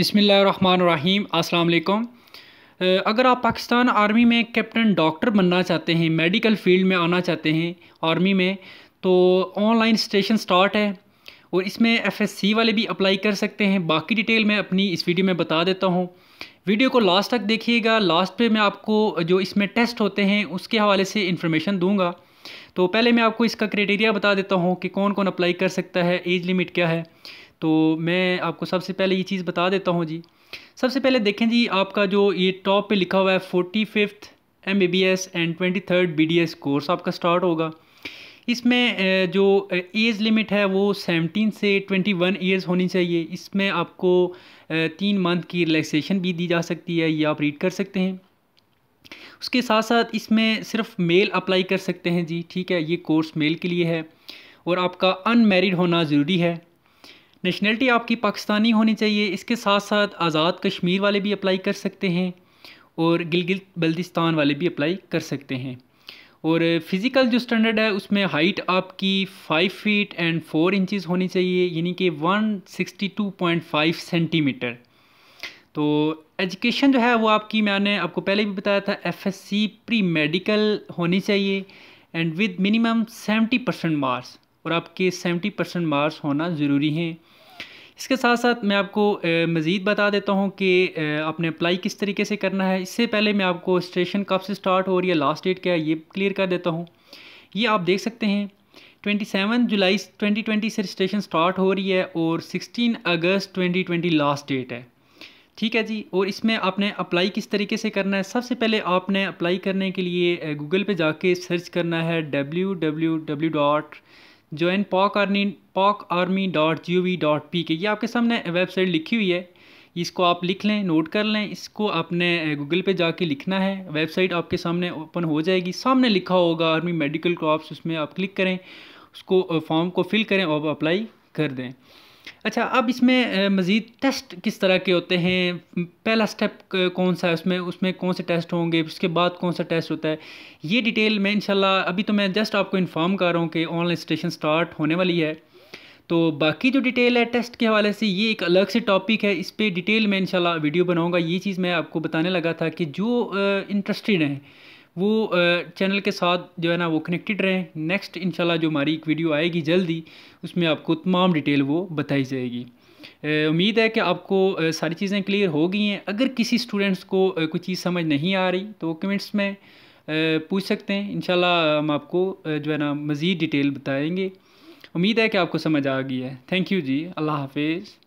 अस्सलाम वालेकुम अगर आप पाकिस्तान आर्मी में कैप्टन डॉक्टर बनना चाहते हैं मेडिकल फील्ड में आना चाहते हैं आर्मी में तो ऑनलाइन स्टेशन स्टार्ट है और इसमें एफएससी वाले भी अप्लाई कर सकते हैं बाकी डिटेल मैं अपनी इस वीडियो में बता देता हूँ वीडियो को लास्ट तक देखिएगा लास्ट पे मैं आपको जो इसमें टेस्ट होते हैं उसके हवाले से इन्फॉर्मेशन दूँगा तो पहले मैं आपको इसका क्राइटेरिया बता देता हूँ कि कौन कौन अप्लाई कर सकता है एज लिमिट क्या है तो मैं आपको सबसे पहले ये चीज़ बता देता हूँ जी सबसे पहले देखें जी आपका जो ये टॉप पे लिखा हुआ है forty fifth M and twenty third B course आपका स्टार्ट होगा इसमें जो एज लिमिट है वो 17 से 21 वन ईयर्स होनी चाहिए इसमें आपको तीन मंथ की रिलैक्सेशन भी दी जा सकती है ये आप रीड कर सकते हैं उसके साथ साथ इसमें सिर्फ मेल अप्लाई कर सकते हैं जी ठीक है ये कोर्स मेल के लिए है और आपका अनमेरिड होना ज़रूरी है नेशनलिटी आपकी पाकिस्तानी होनी चाहिए इसके साथ साथ आज़ाद कश्मीर वाले भी अप्लाई कर सकते हैं और गिलगित बल्दिस्तान वाले भी अप्लाई कर सकते हैं और फिज़िकल जो स्टैंडर्ड है उसमें हाइट आपकी five feet and four inches होनी चाहिए यानी कि one sixty two point five centimetre तो एजुकेशन जो है वो आपकी मैंने आपको पहले भी बताया था F S C pre medical होनी चाहिए and with minimum seventy percent marks और आपके सेवेंटी परसेंट मार्क्स होना ज़रूरी हैं इसके साथ साथ मैं आपको मज़ीद बता देता हूँ कि आपने अप्लाई किस तरीके से करना है इससे पहले मैं आपको स्टेशन कब से स्टार्ट हो रही है लास्ट डेट क्या है ये क्लियर कर देता हूँ ये आप देख सकते हैं 27 जुलाई 2020 से रजिस्ट्रेशन स्टार्ट हो रही है और 16 अगस्त 2020 लास्ट डेट है ठीक है जी और इसमें आपने अप्लाई किस तरीके से करना है सबसे पहले आपने अप्लाई करने के लिए गूगल पे जाके सर्च करना है W W W dot join Pak army Pak army dot G O V dot P K ये आपके सामने वेबसाइट लिखी हुई है इसको आप लिख लें नोट कर लें इसको आपने गूगल पे जाके लिखना है वेबसाइट आपके सामने ओपन हो जाएगी सामने लिखा होगा आर्मी मेडिकल क्रॉप्स उसमें आप क्लिक करें उसको फॉर्म को फिल करें और अप्लाई कर दें अच्छा अब इसमें मज़ीद टेस्ट किस तरह के होते हैं पहला स्टेप कौन सा है उसमें उसमें कौन से टेस्ट होंगे उसके बाद कौन सा टेस्ट होता है ये डिटेल मैं इंशाल्लाह अभी तो मैं जस्ट आपको इन्फॉर्म कर रहा हूँ कि ऑनलाइन स्टेशन स्टार्ट होने वाली है तो बाकी जो डिटेल है टेस्ट के हवाले से ये एक अलग से टॉपिक है इस पर डिटेल में इंशाल्लाह वीडियो बनाऊँगा ये चीज़ मैं आपको बताने लगा था कि जो इंटरेस्टेड हैं वो चैनल के साथ जो है ना वो कनेक्टेड रहें नेक्स्ट इन जो हमारी एक वीडियो आएगी जल्दी उसमें आपको तमाम डिटेल वो बताई जाएगी उम्मीद है कि आपको सारी चीज़ें क्लियर हो गई हैं अगर किसी स्टूडेंट्स को कोई चीज़ समझ नहीं आ रही तो कमेंट्स में पूछ सकते हैं इन हम आपको जो है ना मज़ीद डिटेल बताएँगे उम्मीद है कि आपको समझ आ गई है थैंक यू जी अल्लाह हाफिज़